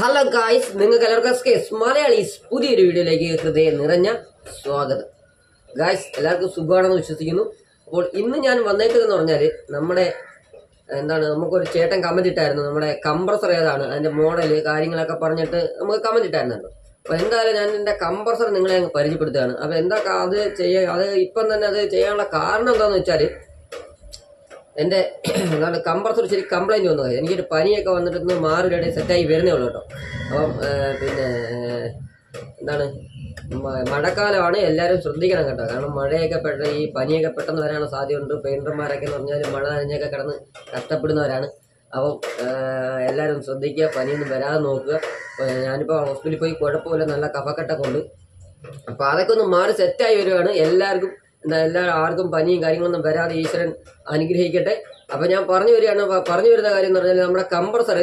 hello guys നിങ്ങൾക്ക് എല്ലാവർക്കും scarce Malayalees പുതിയൊരു വീഡിയോയിലേക്ക് ഹൃദയം നിറഞ്ഞ സ്വാഗതം ഗായ്സ് എല്ലാവർക്കും സുഖമാണെന്ന് വിശ്വസിക്കുന്നു അപ്പോൾ ഇന്ന് ഞാൻ വന്നേക്കുന്നതെന്ന് പറഞ്ഞാൽ നമ്മുടെ എന്താണ് നമുക്കൊരു ചേട്ടൻ കമൻറ്റ് ഇട്ടായിരുന്നു നമ്മുടെ കംപ്രസർ ഏതാണ് അതിൻ്റെ മോഡൽ കാര്യങ്ങളൊക്കെ പറഞ്ഞിട്ട് നമുക്ക് കമൻറ്റ് ഇട്ടായിരുന്നല്ലോ അപ്പോൾ എന്തായാലും ഞാൻ എൻ്റെ കംപ്രസർ നിങ്ങളെ അങ്ങ് പരിചയപ്പെടുത്തുകയാണ് അപ്പോൾ എന്താ അത് ചെയ്യുക അത് ഇപ്പം തന്നെ അത് ചെയ്യാനുള്ള കാരണം എന്താണെന്ന് വെച്ചാൽ എൻ്റെ നല്ല കംപ്രസർ ശരി കംപ്ലൈൻറ്റ് വന്നു എനിക്കൊരു പനിയൊക്കെ വന്നിട്ട് ഒന്ന് മാറിയിടെ സെറ്റായി വരുന്നേ ഉള്ളൂ കേട്ടോ അപ്പം പിന്നെ എന്താണ് മഴക്കാലമാണ് എല്ലാവരും ശ്രദ്ധിക്കണം കേട്ടോ കാരണം മഴയൊക്കെ പെട്ടെന്ന് ഈ പനിയൊക്കെ പെട്ടെന്ന് വരാനുള്ള സാധ്യതയുണ്ട് പെയിൻറ്റർമാരൊക്കെ എന്ന് പറഞ്ഞാൽ മഴ നനഞ്ഞൊക്കെ കിടന്ന് കഷ്ടപ്പെടുന്നവരാണ് അപ്പം എല്ലാവരും ശ്രദ്ധിക്കുക പനിയൊന്നും വരാതെ നോക്കുക ഞാനിപ്പോൾ ഹോസ്പിറ്റലിൽ പോയി കുഴപ്പമില്ല നല്ല കഫക്കെട്ടൊക്കെ ഉണ്ട് അപ്പോൾ അതൊക്കെ ഒന്ന് മാറി സെറ്റായി വരുവാണ് എല്ലാവർക്കും എന്താ എല്ലാവരും ആർക്കും പനിയും കാര്യങ്ങളൊന്നും വരാതെ ഈശ്വരൻ അനുഗ്രഹിക്കട്ടെ അപ്പോൾ ഞാൻ പറഞ്ഞു വരികയാണ് പറഞ്ഞു വരുന്ന കാര്യം എന്ന് പറഞ്ഞാൽ നമ്മുടെ കംപ്രസർ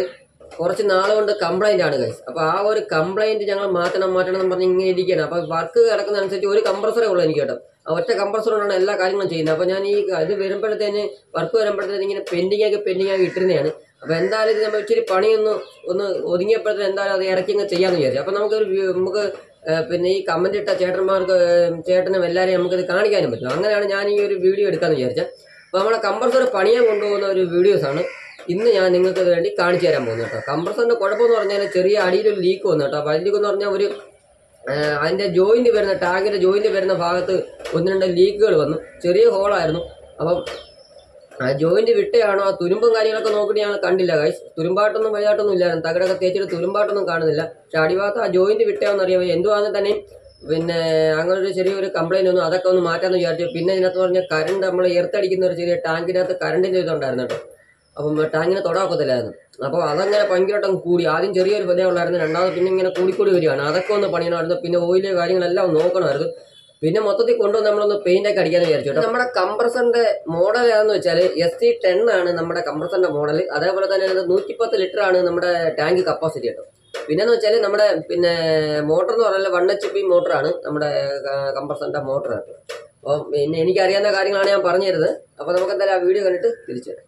കുറച്ച് നാളുകൊണ്ട് കംപ്ലൈൻ്റ് ആണ് കൈസ് അപ്പോൾ ആ ഒരു കംപ്ലൈൻറ്റ് ഞങ്ങൾ മാറ്റണം മാറ്റണം എന്ന് പറഞ്ഞ് ഇങ്ങനെ ഇരിക്കുകയാണ് അപ്പോൾ വർക്ക് കിടക്കുന്ന അനുസരിച്ച് ഒരു കംപ്രസറേ ഉള്ളൂ എനിക്ക് കേട്ടോ ഒറ്റ കംപ്രസർ കൊണ്ടാണ് എല്ലാ കാര്യങ്ങളും ചെയ്യുന്നത് അപ്പോൾ ഞാൻ ഈ ഇത് വരുമ്പോഴത്തേന് വർക്ക് വരുമ്പോഴത്തേന് ഇങ്ങനെ പെൻഡിങ് ആക്കി പെൻഡിങ് ആക്കി ഇട്ടിരുന്നതാണ് അപ്പോൾ എന്തായാലും ഇത് നമ്മൾ ഇച്ചിരി പണിയൊന്ന് ഒന്ന് ഒതുങ്ങിയപ്പോഴത്തേന് എന്തായാലും അത് ഇറക്കി അങ്ങ് ചെയ്യാമെന്ന് വിചാരിച്ചു അപ്പോൾ നമുക്ക് നമുക്ക് പിന്നെ ഈ കമന്റ് ഇട്ട ചേട്ടന്മാർക്ക് ചേട്ടനും എല്ലാവരെയും നമുക്കിത് കാണിക്കാനും പറ്റും അങ്ങനെയാണ് ഞാൻ ഈ ഒരു വീഡിയോ എടുക്കാന്ന് വിചാരിച്ചത് അപ്പോൾ നമ്മളെ കമ്പ്രസർ പണിയാൻ കൊണ്ടുപോകുന്ന ഒരു വീഡിയോസാണ് ഇന്ന് ഞാൻ നിങ്ങൾക്ക് വേണ്ടി കാണിച്ചു തരാൻ പോകുന്നത് കേട്ടോ കമ്പ്രസറിൻ്റെ കുഴപ്പമെന്ന് പറഞ്ഞാൽ ചെറിയ അടിയിലൊരു ലീക്ക് വന്നു കേട്ടോ അപ്പോൾ അതിൽ എന്ന് പറഞ്ഞാൽ ഒരു അതിൻ്റെ ജോയിൻ്റ് വരുന്ന ടാങ്കിന്റെ ജോയിൻ്റ് വരുന്ന ഭാഗത്ത് ഒന്ന് രണ്ട് ലീക്കുകൾ വന്നു ചെറിയ ഹോളായിരുന്നു അപ്പം ആ ജോയിന്റ് വിട്ടയാണോ ആ തുരുമ്പും കാര്യങ്ങളൊക്കെ നോക്കിയിട്ട് ഞങ്ങൾ കണ്ടില്ല കൈസ് തുരുമ്പാട്ടൊന്നും വലുതായിട്ടൊന്നും ഇല്ലായിരുന്നു തകടൊക്കെ തേച്ചിട്ട് തുരുമ്പാട്ടൊന്നും കാണുന്നില്ല പക്ഷെ അടിഭാഗത്ത് ആ ജോയിന്റ് വിട്ടയാണെന്ന് അറിയാൻ വയ്യ എന്തുവാന്ന് തന്നെ പിന്നെ അങ്ങനെ ഒരു ചെറിയൊരു കംപ്ലൈന്റ് ഒന്നും അതൊക്കെ ഒന്ന് മാറ്റാമെന്ന് വിചാരിച്ചു പിന്നെ ഇതിനകത്ത് പറഞ്ഞ കറണ്ട് നമ്മൾ എർത്തടിക്കുന്ന ഒരു ചെറിയ ടാങ്കിനകത്ത് കറണ്ടിൻ്റെ ഇതുണ്ടായിരുന്നു കേട്ടോ അപ്പം ടാങ്കിനെ തൊടാക്കത്തില്ലായിരുന്നു അപ്പോൾ അതങ്ങനെ ഭയങ്കരമായിട്ടും കൂടി ആദ്യം ചെറിയൊരു വില ഉണ്ടായിരുന്നു രണ്ടാമത് പിന്നെ ഇങ്ങനെ കൂടിക്കൂടി വരികയാണ് അതൊക്കെ ഒന്ന് പണിയണമായിരുന്നു പിന്നെ ഓയില് കാര്യങ്ങളെല്ലാം നോക്കണമായിരുന്നു പിന്നെ മൊത്തത്തിൽ കൊണ്ടുവന്ന് നമ്മളൊന്ന് പെയിന്റ് ഒക്കെ അടിക്കാന്ന് വിചാരിച്ചു നമ്മുടെ കംപ്രസറിന്റെ മോഡൽ ഏതാന്ന് വെച്ചാൽ എസ് സി ടെൻ ആണ് നമ്മുടെ കംപ്രസറിന്റെ മോഡൽ അതേപോലെ തന്നെ നൂറ്റി പത്ത് ലിറ്റർ ആണ് നമ്മുടെ ടാങ്ക് കപ്പാസിറ്റി കേട്ടോ പിന്നെന്ന് വെച്ചാൽ നമ്മുടെ പിന്നെ മോട്ടർ എന്ന് പറഞ്ഞാൽ വൺ എച്ച് പി മോട്ടറാണ് നമ്മുടെ കംപ്രസറിന്റെ മോട്ടർ കേട്ടോ അപ്പം പിന്നെ എനിക്കറിയാവുന്ന കാര്യങ്ങളാണ് ഞാൻ പറഞ്ഞു തരുന്നത് അപ്പോൾ നമുക്ക് എന്തായാലും ആ വീഡിയോ കണ്ടിട്ട് തിരിച്ചു തരാം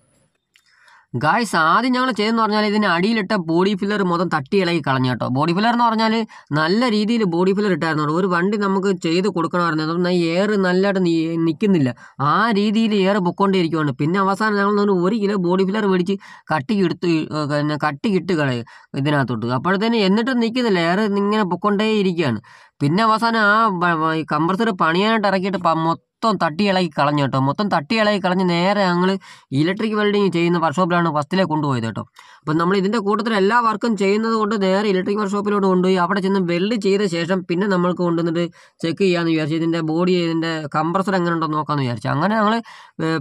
ഗായ്സ് ആദ്യം ഞങ്ങൾ ചെയ്തെന്ന് പറഞ്ഞാൽ ഇതിന് അടിയിലിട്ട ബോഡി ഫില്ലർ മൊത്തം തട്ടി ഇളകി കളഞ്ഞു കേട്ടോ ബോഡി ഫില്ലർ എന്ന് പറഞ്ഞാൽ നല്ല രീതിയിൽ ബോഡി ഫില്ലർ ഇട്ടായിരുന്നു ഒരു വണ്ടി നമുക്ക് ചെയ്ത് കൊടുക്കണമായിരുന്നു അപ്പം ഈ എയർ നല്ലതായിട്ട് നിൽക്കുന്നില്ല ആ രീതിയിൽ എയർ പൊക്കോണ്ടിരിക്കുവാണ് പിന്നെ അവസാനം ഞങ്ങൾ ഒരു കിലോ ബോഡി ഫില്ലർ മേടിച്ച് കട്ടിക്ക് എടുത്ത് പിന്നെ കട്ടി കിട്ട് കളയും ഇതിനകത്തോട്ട് അപ്പോഴത്തേന് എന്നിട്ടും നിൽക്കുന്നില്ല എയർ ഇങ്ങനെ പൊക്കോണ്ടേ ഇരിക്കുകയാണ് പിന്നെ അവസാനം ആ കമ്പ്രസർ പണിയാനായിട്ട് ഇറക്കിയിട്ട് മൊത്തം തട്ടിയിളകി കളഞ്ഞു കേട്ടോ മൊത്തം തട്ടിയിളകി കളഞ്ഞ് നേരെ ഞങ്ങൾ ഇലക്ട്രിക് വെൽഡിങ് ചെയ്യുന്ന വർക്ക്ഷോപ്പിലാണ് ഫസ്റ്റിലേക്ക് കൊണ്ടുപോയത് കേട്ടോ അപ്പം നമ്മൾ ഇതിൻ്റെ കൂട്ടത്തിൽ എല്ലാ വർക്കും ചെയ്യുന്നത് കൊണ്ട് നേരെ ഇലക്ട്രിക് വർക്ക്ഷോപ്പിലോട്ട് കൊണ്ടുപോയി അവിടെ ചെന്ന് വെൽഡ് ചെയ്ത ശേഷം പിന്നെ നമ്മൾക്ക് കൊണ്ടുവന്നിട്ട് ചെക്ക് ചെയ്യാമെന്ന് വിചാരിച്ചു ഇതിൻ്റെ ബോഡി ഇതിൻ്റെ കംപ്രസർ എങ്ങനെ ഉണ്ടോ നോക്കാമെന്ന് വിചാരിച്ചു അങ്ങനെ ഞങ്ങൾ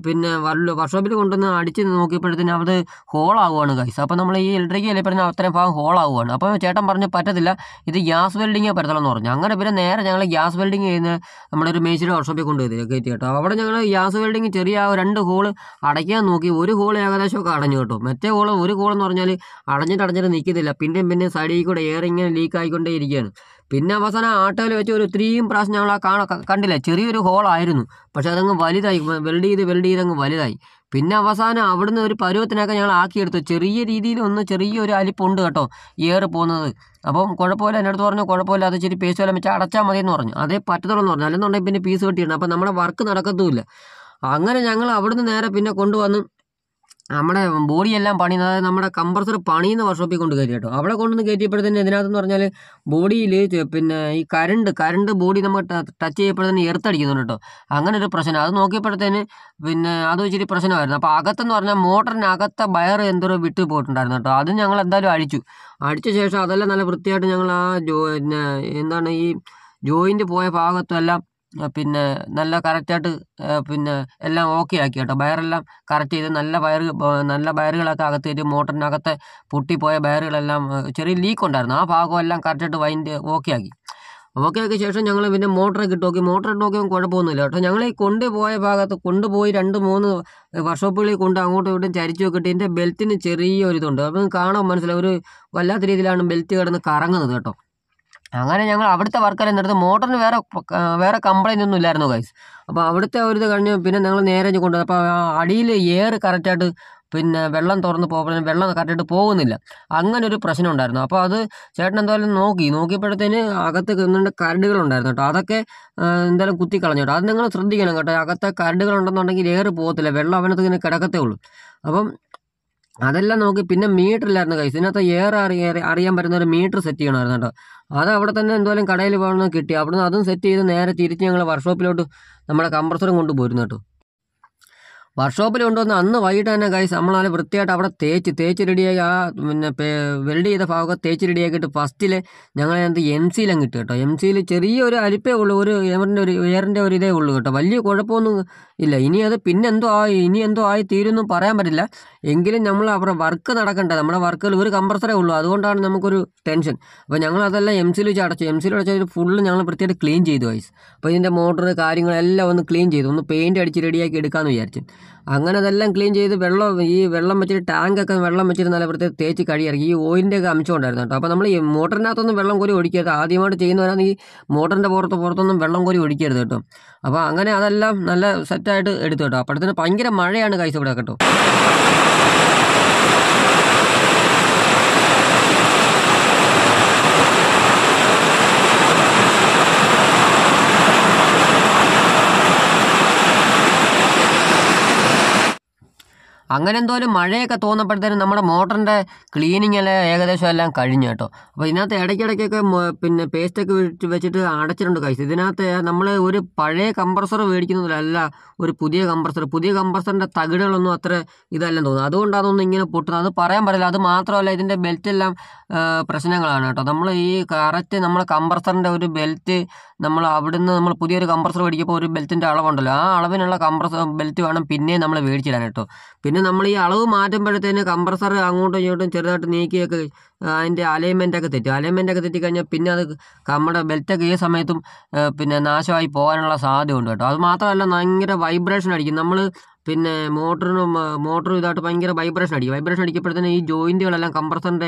പിന്നെ വർക്ക്ഷോപ്പിൽ കൊണ്ടുവന്ന് അടിച്ച് നോക്കിയപ്പോഴത്തേനും അത് ഹോളാവുകയാണ് കൈസ് അപ്പോൾ നമ്മൾ ഈ ഇലക്ട്രിക് പറഞ്ഞാൽ അത്രയും ഭാഗം ഹോളാവുകയാണ് അപ്പോൾ ചേട്ടൻ പറഞ്ഞ് പറ്റത്തില്ല ഇത് ഗ്യാസ് വെൽഡിങ്ങേ പറ്റത്തുള്ളൂ എന്ന് പറഞ്ഞു അങ്ങനെ പിന്നെ നേരെ ഞങ്ങൾ ഗ്യാസ് വെൽഡിങ് ചെയ്യുന്ന നമ്മുടെ ഒരു മേശിരി വർക്ക്ഷോപ്പിൽ കൊണ്ടുപോയി കയറ്റി കേട്ടോ അവിടെ ഞങ്ങൾ ഗ്യാസ് വെൽഡിങ് ചെറിയ രണ്ട് ഹോൾ അടയ്ക്കാൻ നോക്കി ഒരു ഹോൾ ഏകദേശമൊക്കെ അടഞ്ഞു കേട്ടോ മറ്റേ ഹോൾ ഒരു ഹോൾ എന്ന് പറഞ്ഞാൽ അടഞ്ഞിട്ട് അടഞ്ഞിട്ട് നിൽക്കുന്നില്ല പിന്നെയും പിന്നെ സൈഡിൽ കൂടെ എയർ ഇങ്ങനെ ലീക്ക് ആയിക്കൊണ്ടേ ഇരിക്കുകയാണ് പിന്നെ അവസാനം ആട്ടോയിൽ വെച്ച് ഒരു ഇത്രയും പ്രാവശ്യം ഞങ്ങൾ ആ കാണ കണ്ടില്ല ചെറിയൊരു ഹോളായിരുന്നു പക്ഷേ അതങ്ങ് വലുതായി വെൽഡ് ചെയ്ത് വെൽഡ് ചെയ്ത് അങ്ങ് വലുതായി പിന്നെ അവസാനം അവിടുന്ന് ഒരു പരുവത്തിനൊക്കെ ഞങ്ങൾ ആക്കിയെടുത്തു ചെറിയ രീതിയിൽ ഒന്ന് ചെറിയൊരു അലിപ്പുണ്ട് കേട്ടോ ഏറ് പോകുന്നത് അപ്പം കുഴപ്പമില്ല എൻ്റെ അടുത്ത് പറഞ്ഞു കുഴപ്പമില്ല അത് ചെറിയ പേസ് വല്ല വെച്ച് അടച്ചാൽ മതി എന്ന് പറഞ്ഞു അതേ പറ്റത്തുള്ളൂ എന്ന് പറഞ്ഞു അല്ലെന്നുണ്ടെങ്കിൽ പിന്നെ പീസ് വെട്ടിയിടണം അപ്പം നമ്മുടെ വർക്ക് നടക്കത്തുമില്ല അങ്ങനെ ഞങ്ങൾ അവിടുന്ന് നേരെ പിന്നെ കൊണ്ടുവന്ന് നമ്മുടെ ബോഡി എല്ലാം പണി അതായത് നമ്മുടെ കംപ്രസർ പണിയുന്ന വർക്ക്ഷോപ്പിൽ കൊണ്ട് കയറ്റി കേട്ടോ അവിടെ കൊണ്ടുവന്ന് കയറ്റിയപ്പോഴത്തേന് ഇതിനകത്തെന്ന് പറഞ്ഞാൽ ബോഡിയിൽ പിന്നെ ഈ കരണ്ട് കരണ്ട് ബോഡി നമ്മൾ ടച്ച് ചെയ്യപ്പോഴത്തേന് എർത്തടിക്കുന്നുണ്ട് കേട്ടോ അങ്ങനെ ഒരു പ്രശ്നം അത് നോക്കിയപ്പോഴത്തേന് പിന്നെ അത് ഇച്ചിരി പ്രശ്നമായിരുന്നു അപ്പോൾ അകത്തെന്ന് പറഞ്ഞാൽ മോട്ടറിനകത്തെ വയർ എന്തോ വിട്ട് പോയിട്ടുണ്ടായിരുന്നു കേട്ടോ അത് ഞങ്ങൾ എന്തായാലും അഴിച്ചു അടിച്ച ശേഷം അതെല്ലാം നല്ല വൃത്തിയായിട്ട് ഞങ്ങൾ ആ ജോ എന്താണ് ഈ ജോയിൻ്റ് പോയ ഭാഗത്തെല്ലാം പിന്നെ നല്ല കറക്റ്റായിട്ട് പിന്നെ എല്ലാം ഓക്കെ ആക്കി കേട്ടോ വയറെല്ലാം കറക്റ്റ് ചെയ്ത് നല്ല വയർ നല്ല വയറുകളൊക്കെ അകത്ത് കയറ്റി മോട്ടറിനകത്തെ പൊട്ടിപ്പോയ വയറുകളെല്ലാം ചെറിയ ലീക്ക് ഉണ്ടായിരുന്നു ആ ഭാഗം എല്ലാം കറക്റ്റായിട്ട് വൈൻഡ് ഓക്കെ ആക്കി ഓക്കെ ആക്കിയ ശേഷം ഞങ്ങൾ പിന്നെ മോട്ടറൊക്കെ ഇട്ട് നോക്കി മോട്ടർ ഇട്ട് നോക്കിയപ്പോൾ കുഴപ്പമൊന്നുമില്ല കേട്ടോ ഞങ്ങൾ ഈ കൊണ്ടുപോയ ഭാഗത്ത് കൊണ്ടുപോയി രണ്ട് മൂന്ന് വർഷോപ്പുകളിൽ കൊണ്ട് അങ്ങോട്ടും ഇവിടെയും ചരിച്ചു വെക്കിട്ട് ഇതിൻ്റെ ബെൽറ്റിന് ചെറിയൊരിതുണ്ട് അപ്പം കാണാൻ മനസ്സിലായി ഒരു വല്ലാത്ത രീതിയിലാണ് ബെൽറ്റ് കിടന്ന് കറങ്ങുന്നത് കേട്ടോ അങ്ങനെ ഞങ്ങൾ അവിടുത്തെ വർക്കറെ നിർത്തി മോട്ടറിന് വേറെ വേറെ കംപ്ലൈൻ്റ് ഒന്നും ഇല്ലായിരുന്നു ഗൈസ് അപ്പോൾ അവിടുത്തെ ഒരു ഇത് കഴിഞ്ഞ് പിന്നെ ഞങ്ങൾ നേരെ കൊണ്ടു അപ്പോൾ അടിയിൽ എയർ കറക്റ്റായിട്ട് പിന്നെ വെള്ളം തുറന്ന് പോകുമ്പോൾ വെള്ളം കറക്റ്റായിട്ട് പോകുന്നില്ല അങ്ങനെ ഒരു പ്രശ്നം ഉണ്ടായിരുന്നു അപ്പോൾ അത് ചേട്ടൻ എന്തായാലും നോക്കി നോക്കിയപ്പോഴത്തേന് അകത്ത് കരടുകൾ കരടുകളുണ്ടായിരുന്നു കേട്ടോ അതൊക്കെ എന്തായാലും കുത്തി കളഞ്ഞു കേട്ടോ അത് നിങ്ങൾ ശ്രദ്ധിക്കണം കേട്ടോ അകത്തെ കരടുകളുണ്ടെന്നുണ്ടെങ്കിൽ ഏറ് പോകത്തില്ല വെള്ളം അവനകത്ത് ഇങ്ങനെ കിടക്കത്തേ ഉള്ളൂ അപ്പം അതെല്ലാം നമുക്ക് പിന്നെ ഇല്ലായിരുന്നു കൈസ് ഇതിനകത്ത് ഏറെ അറിയാൻ അറിയാൻ പറ്റുന്ന ഒരു മീറ്റർ സെറ്റ് ചെയ്യണമായിരുന്നു കേട്ടോ അത് അവിടെ തന്നെ എന്തോലും കടയിൽ പോകണമെന്ന് കിട്ടി അവിടുന്ന് അതും സെറ്റ് ചെയ്ത് നേരെ തിരിച്ച് ഞങ്ങൾ വർക്ക്ഷോപ്പിലോട്ട് നമ്മുടെ കംപ്രസറും കൊണ്ടുപോയിരുന്നു കേട്ടോ വർഷോപ്പിൽ കൊണ്ടുവന്ന് അന്ന് വൈകിട്ട് തന്നെ ഗൈസ് നമ്മളാണ് വൃത്തിയായിട്ട് അവിടെ തേച്ച് തേച്ച് റെഡിയായി ആ പിന്നെ വെൽഡ് ചെയ്ത ഭാഗമൊക്കെ തേച്ച് റെഡിയാക്കിയിട്ട് ഫസ്റ്റിൽ ഞങ്ങൾ എന്ത് എം സിയിൽ അങ്ങ് കിട്ടും കേട്ടോ എം സിയിൽ ചെറിയൊരു അരിപ്പേ ഉള്ളൂ ഒരു എമറിൻ്റെ ഒരു എയറിൻ്റെ ഒരു ഇതേ ഉള്ളൂ കേട്ടോ വലിയ കുഴപ്പമൊന്നും ഇല്ല ഇനി അത് പിന്നെന്തോ ആയി ഇനി എന്തോ ആയി തീരുമെന്നും പറയാൻ പറ്റില്ല എങ്കിലും നമ്മൾ അവിടെ വർക്ക് നടക്കേണ്ടത് നമ്മുടെ വർക്കിൽ ഒരു കമ്പ്രസറേ ഉള്ളൂ അതുകൊണ്ടാണ് നമുക്കൊരു ടെൻഷൻ അപ്പോൾ ഞങ്ങൾ അതെല്ലാം എം സിയിൽ വെച്ച് അടച്ചു എം സിയിൽ വെച്ച് ഫുള്ള് ഞങ്ങൾ വൃത്തിയായിട്ട് ക്ലീൻ ചെയ്തു വൈസ് അപ്പോൾ ഇതിൻ്റെ മോട്ടറ് കാര്യങ്ങളെല്ലാം ഒന്ന് ക്ലീൻ ചെയ്തു ഒന്ന് പെയിൻറ്റ് അടിച്ച് റെഡിയാക്കി എടുക്കാമെന്ന് വിചാരിച്ചു അങ്ങനെ അതെല്ലാം ക്ലീൻ ചെയ്ത് വെള്ളം ഈ വെള്ളം വെച്ചിട്ട് ടാങ്കൊക്കെ വെള്ളം വെച്ചിട്ട് നല്ല പ്രത്യേകം തേച്ച് കഴിയിറക്കി ഈ ഓയിലിൻ്റെയൊക്കെ അംശം ഉണ്ടായിരുന്നു കേട്ടോ അപ്പോൾ നമ്മൾ ഈ മോട്ടറിനകത്തൊന്നും വെള്ളം കോരി ഒഴിക്കരുത് ആദ്യമായിട്ട് ചെയ്യുന്നവരാണെങ്കിൽ മോട്ടറിൻ്റെ പുറത്ത് പുറത്തൊന്നും വെള്ളം കോരി ഒഴിക്കരുത് കേട്ടോ അപ്പോൾ അങ്ങനെ അതെല്ലാം നല്ല സെറ്റായിട്ട് എടുത്തു കേട്ടോ അപ്പോഴത്തേന് ഭയങ്കര മഴയാണ് കൈസ് ഇവിടെ കേട്ടോ അങ്ങനെ എന്തോലും മഴയൊക്കെ തോന്നപ്പോഴത്തേനും നമ്മുടെ മോട്ടറിൻ്റെ ക്ലീനിങ് എല്ലാം ഏകദേശം എല്ലാം കഴിഞ്ഞു കേട്ടോ അപ്പോൾ ഇതിനകത്ത് ഇടയ്ക്കിടയ്ക്കൊക്കെ പിന്നെ പേസ്റ്റൊക്കെ വെച്ചിട്ട് അടച്ചിട്ടുണ്ട് കഴിച്ചു ഇതിനകത്ത് നമ്മൾ ഒരു പഴയ കമ്പ്രസർ മേടിക്കുന്നതിലല്ല ഒരു പുതിയ കമ്പ്രസർ പുതിയ കമ്പ്രസറിൻ്റെ തകിടുകളൊന്നും അത്ര ഇതല്ല തോന്നുന്നു അതുകൊണ്ട് അതൊന്നും ഇങ്ങനെ പൊട്ടുന്നത് അത് പറയാൻ പറ്റില്ല അത് മാത്രമല്ല ഇതിൻ്റെ ബെൽറ്റെല്ലാം പ്രശ്നങ്ങളാണ് കേട്ടോ നമ്മൾ ഈ കറക്റ്റ് നമ്മൾ കമ്പ്രസറിൻ്റെ ഒരു ബെൽറ്റ് നമ്മൾ അവിടുന്ന് നമ്മൾ പുതിയൊരു കമ്പ്രസർ മേടിക്കുമ്പോൾ ഒരു ബെൽറ്റിൻ്റെ അളവുണ്ടല്ലോ ആ അളവിനുള്ള കമ്പ്രസർ ബെൽറ്റ് വേണം പിന്നെയും നമ്മൾ മേടിച്ചിടാൻ കേട്ടോ പിന്നെ പിന്നെ നമ്മൾ ഈ അളവ് മാറ്റുമ്പോഴത്തേന് കംപ്രസർ അങ്ങോട്ടും ഇങ്ങോട്ടും ചെറുതായിട്ട് നീക്കിയൊക്കെ അതിൻ്റെ അലൈൻമെൻറ്റൊക്കെ തെറ്റും അലൈൻമെൻറ്റൊക്കെ തെറ്റിക്കഴിഞ്ഞാൽ പിന്നെ അത് നമ്മുടെ ബെൽറ്റൊക്കെ ഈ സമയത്തും പിന്നെ നാശമായി പോകാനുള്ള സാധ്യത ഉണ്ട് കേട്ടോ അത് മാത്രമല്ല ഭയങ്കര വൈബ്രേഷൻ അടിക്കും നമ്മൾ പിന്നെ മോട്ടറിനും മോട്ടർ ഇതായിട്ട് ഭയങ്കര വൈബ്രേഷൻ അടിക്കും വൈബ്രേഷൻ അടിക്കുമ്പോഴത്തേനും ഈ ജോയിൻറ്റുകളെല്ലാം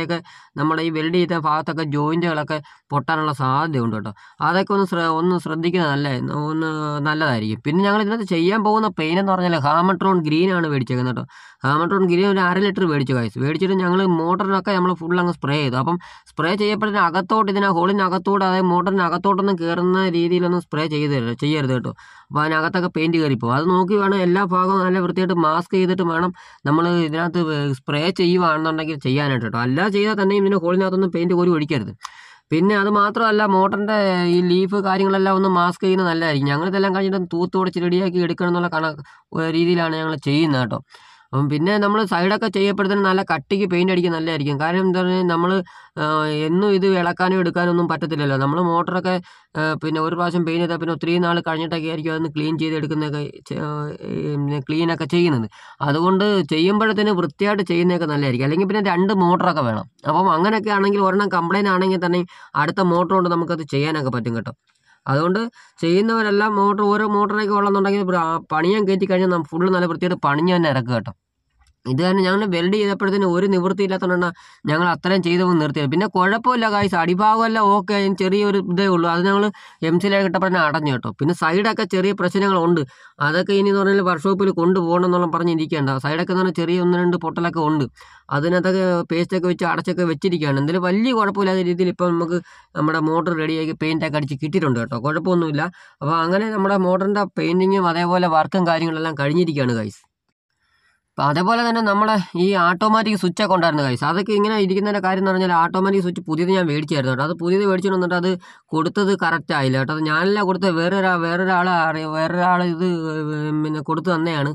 ഒക്കെ നമ്മുടെ ഈ വെൽഡ് ചെയ്ത ഭാഗത്തൊക്കെ ജോയിൻറ്റുകളൊക്കെ പൊട്ടാനുള്ള സാധ്യതയുണ്ട് കേട്ടോ അതൊക്കെ ഒന്ന് ശ്ര ഒന്ന് ശ്രദ്ധിക്കുന്നത് നല്ല ഒന്ന് നല്ലതായിരിക്കും പിന്നെ ഞങ്ങൾ ഇതിനകത്ത് ചെയ്യാൻ പോകുന്ന പെയിൻ എന്ന് പറഞ്ഞാൽ ഹാമട്രോൺ ആണ് മേടിച്ചേക്കുന്നത് കേട്ടോ ഹാമട്രോൺ ഗ്രീൻ ഒരു അര ലിറ്റർ മേടിച്ചു കായസ് മേടിച്ചിട്ട് ഞങ്ങൾ മോട്ടറിനൊക്കെ നമ്മൾ ഫുൾ അങ്ങ് സ്പ്രേ ചെയ്തു അപ്പം സ്പ്രേ ചെയ്യപ്പെടുന്ന അകത്തോട്ട് ഇതിനെ ഹോളിനകത്തോട്ട് അതായത് മോട്ടറിനകത്തോട്ടൊന്നും കയറുന്ന രീതിയിലൊന്നും സ്പ്രേ ചെയ്ത് ചെയ്യരുത് കേട്ടോ അപ്പോൾ അതിനകത്തൊക്കെ പെയിൻറ്റ് കയറിപ്പോകും അത് നോക്കി വേണം എല്ലാ ഭാഗവും നല്ല വൃത്തിയായിട്ട് മാസ്ക് ചെയ്തിട്ട് വേണം നമ്മൾ ഇതിനകത്ത് സ്പ്രേ ചെയ്യുകയാണെന്നുണ്ടെങ്കിൽ ചെയ്യാനായിട്ട് കേട്ടോ അല്ല ചെയ്താൽ തന്നെയും ഇതിൻ്റെ ഹോളിനകത്തൊന്നും പെയിൻറ്റ് കോരി ഒഴിക്കരുത് പിന്നെ അത് മാത്രമല്ല മോട്ടറിൻ്റെ ഈ ലീഫ് കാര്യങ്ങളെല്ലാം ഒന്ന് മാസ്ക് ചെയ്യുന്നത് നല്ലതായിരിക്കും ഞങ്ങളിതെല്ലാം കഴിഞ്ഞിട്ട് തൂത്ത് തുടച്ച് റെഡിയാക്കി എടുക്കണം എന്നുള്ള കണ രീതിയിലാണ് ഞങ്ങൾ ചെയ്യുന്നത് കേട്ടോ അപ്പം പിന്നെ നമ്മൾ സൈഡൊക്കെ ചെയ്യപ്പെടുത്തുന്ന നല്ല കട്ടിക്ക് പെയിൻ്റ് അടിക്കാൻ നല്ലതായിരിക്കും കാരണം എന്താ പറയുക നമ്മൾ എന്നും ഇത് ഇളക്കാനോ എടുക്കാനോ ഒന്നും പറ്റത്തില്ലല്ലോ നമ്മൾ മോട്ടറൊക്കെ പിന്നെ ഒരു പ്രാവശ്യം പെയിൻ്റ് ചെയ്താൽ പിന്നെ ഒത്തിരി നാൾ കഴിഞ്ഞിട്ടൊക്കെ ആയിരിക്കും അതൊന്ന് ക്ലീൻ ചെയ്തെടുക്കുന്നതൊക്കെ ക്ലീനൊക്കെ ചെയ്യുന്നത് അതുകൊണ്ട് ചെയ്യുമ്പോഴത്തേന് വൃത്തിയായിട്ട് ചെയ്യുന്നതൊക്കെ നല്ലതായിരിക്കും അല്ലെങ്കിൽ പിന്നെ രണ്ട് മോട്ടറൊക്കെ വേണം അപ്പം അങ്ങനെയൊക്കെ ആണെങ്കിൽ ഒരെണ്ണം കംപ്ലയിൻ്റ് ആണെങ്കിൽ തന്നെ അടുത്ത മോട്ടർ കൊണ്ട് നമുക്കത് ചെയ്യാനൊക്കെ പറ്റും കേട്ടോ അതുകൊണ്ട് ചെയ്യുന്നവരെല്ലാം മോട്ടർ ഓരോ വെള്ളം എന്നുണ്ടെങ്കിൽ പണിയാൻ കയറ്റി കഴിഞ്ഞാൽ ഫുള്ള് നല്ല വൃത്തിയായിട്ട് പണിഞ്ഞ് തന്നെ ഇറക്കുക കേട്ടോ ഇത് തന്നെ ഞങ്ങൾ വെൽഡ് ചെയ്തപ്പോഴത്തേനും ഒരു നിവൃത്തിയില്ലാത്തതുകൊണ്ടാണ് ഞങ്ങൾ അത്രയും ചെയ്ത് നിർത്തി പിന്നെ കുഴപ്പമില്ല കായ്സ് അടിഭാഗമല്ല ഓക്കെ ചെറിയൊരു ഇതേ ഉള്ളൂ അത് ഞങ്ങൾ എം സിയിലേക്ക് ഇട്ടപ്പോൾ അടഞ്ഞു കേട്ടോ പിന്നെ സൈഡൊക്കെ ചെറിയ പ്രശ്നങ്ങളുണ്ട് അതൊക്കെ ഇനി എന്ന് പറഞ്ഞാൽ വർക്ക്ഷോപ്പിൽ കൊണ്ടുപോകണം എന്നുള്ള പറഞ്ഞിരിക്കേണ്ട സൈഡൊക്കെ എന്ന് പറഞ്ഞാൽ ചെറിയ ഒന്ന് രണ്ട് പൊട്ടലൊക്കെ ഉണ്ട് അതിനകത്തൊക്കെ പേസ്റ്റൊക്കെ വെച്ച് അടച്ചൊക്കെ വെച്ചിരിക്കുകയാണ് എന്തായാലും വലിയ കുഴപ്പമില്ലാത്ത രീതിയിൽ ഇപ്പോൾ നമുക്ക് നമ്മുടെ മോട്ടർ റെഡിയാക്കി പെയിൻറ്റൊക്കെ അടിച്ച് കിട്ടിയിട്ടുണ്ട് കേട്ടോ കുഴപ്പമൊന്നുമില്ല അപ്പോൾ അങ്ങനെ നമ്മുടെ മോട്ടറിൻ്റെ പെയിൻറ്റിങ്ങും അതേപോലെ വർക്കും കാര്യങ്ങളെല്ലാം കഴിഞ്ഞിരിക്കുകയാണ് കൈസ് അപ്പോൾ അതേപോലെ തന്നെ നമ്മളെ ഈ ഓട്ടോമാറ്റിക് സ്വിച്ച് ഒക്കെ ഉണ്ടായിരുന്നു കൈസ് അതൊക്കെ ഇങ്ങനെ ഇരിക്കുന്നതിൻ്റെ കാര്യം എന്ന് പറഞ്ഞാൽ ഓട്ടോമാറ്റിക് സ്വിച്ച് പുതിയത് ഞാൻ മേടിച്ചായിരുന്നു കേട്ടോ അത് പുതിയത് മേടിച്ചു വന്നിട്ട് അത് കൊടുത്തത് കറക്റ്റ് ആയില്ല കേട്ടോ അത് ഞാനല്ല കൊടുത്തത് വേറൊരാ വേറൊരാളെ അറിയാം വേറൊരാൾ ഇത് പിന്നെ കൊടുത്തു തന്നെയാണ്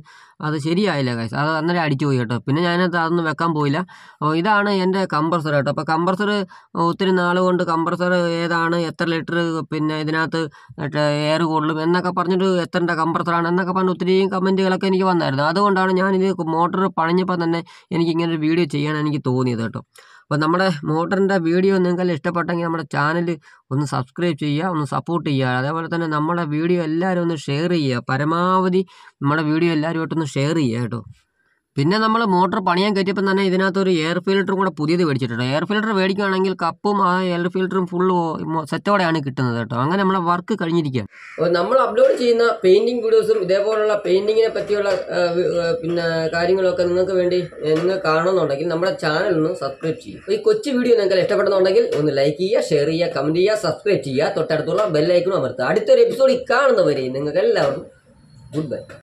അത് ശരിയായില്ല കൈസ് അത് അന്നേരം അടിച്ചു പോയി കേട്ടോ പിന്നെ ഞാനത് അതൊന്നും വെക്കാൻ പോയില്ല അപ്പോൾ ഇതാണ് എൻ്റെ കമ്പ്രസർ കേട്ടോ അപ്പോൾ കമ്പ്രസർ ഒത്തിരി നാൾ കൊണ്ട് കമ്പ്രസർ ഏതാണ് എത്ര ലിറ്റർ പിന്നെ ഇതിനകത്ത് എയർ കൂടുതലും എന്നൊക്കെ പറഞ്ഞിട്ട് എത്രൻ്റെ കമ്പ്രസറാണ് എന്നൊക്കെ പറഞ്ഞ് ഒത്തിരി കമൻറ്റുകളൊക്കെ എനിക്ക് വന്നായിരുന്നു അതുകൊണ്ടാണ് ഞാനിത് മോട്ടർ പണിഞ്ഞപ്പോൾ തന്നെ എനിക്ക് ഇങ്ങനെ വീഡിയോ ചെയ്യാൻ എനിക്ക് തോന്നിയത് കേട്ടോ അപ്പോൾ നമ്മുടെ മോട്ടറിൻ്റെ വീഡിയോ നിങ്ങൾക്ക് ഇഷ്ടപ്പെട്ടെങ്കിൽ നമ്മുടെ ചാനൽ ഒന്ന് സബ്സ്ക്രൈബ് ചെയ്യുക ഒന്ന് സപ്പോർട്ട് ചെയ്യുക അതേപോലെ തന്നെ നമ്മുടെ വീഡിയോ എല്ലാവരും ഒന്ന് ഷെയർ ചെയ്യുക പരമാവധി നമ്മുടെ വീഡിയോ എല്ലാവരുമായിട്ടൊന്ന് ഷെയർ ചെയ്യുക കേട്ടോ പിന്നെ നമ്മൾ മോട്ടോർ പണിയാൻ കയറ്റിയപ്പം തന്നെ ഇതിനകത്തൊരു എയർ ഫിൽറ്ററും കൂടെ പുതിയത് മേടിച്ചിട്ടുണ്ട് എയർ ഫിൽറ്റർ മേടിക്കുകയാണെങ്കിൽ കപ്പും ആ എയർ ഫിൽറ്ററും ഫുൾ സെറ്റോടെയാണ് കിട്ടുന്നത് കേട്ടോ അങ്ങനെ നമ്മളെ വർക്ക് കഴിഞ്ഞിരിക്കുകയാണ് നമ്മൾ അപ്ലോഡ് ചെയ്യുന്ന പെയിന്റിംഗ് വീഡിയോസും ഇതേപോലുള്ള പെയിൻറ്റിങ്ങിനെ പറ്റിയുള്ള പിന്നെ കാര്യങ്ങളൊക്കെ നിങ്ങൾക്ക് വേണ്ടി നിങ്ങൾ കാണുന്നുണ്ടെങ്കിൽ നമ്മുടെ ചാനൽ ഒന്ന് സബ്സ്ക്രൈബ് ചെയ്യുക ഈ കൊച്ചു വീഡിയോ നിങ്ങൾക്ക് ഇഷ്ടപ്പെടുന്നുണ്ടെങ്കിൽ ഒന്ന് ലൈക്ക് ചെയ്യുക ഷെയർ ചെയ്യുക കമൻറ്റ് ചെയ്യുക സബ്സ്ക്രൈബ് ചെയ്യുക തൊട്ടടുത്തുള്ള ബെല്ലൈക്കണും അമർത്തുക അടുത്തൊരു ഈ കാണുന്നവരെയും നിങ്ങൾക്ക് എല്ലാവർക്കും ഗുഡ് ബൈ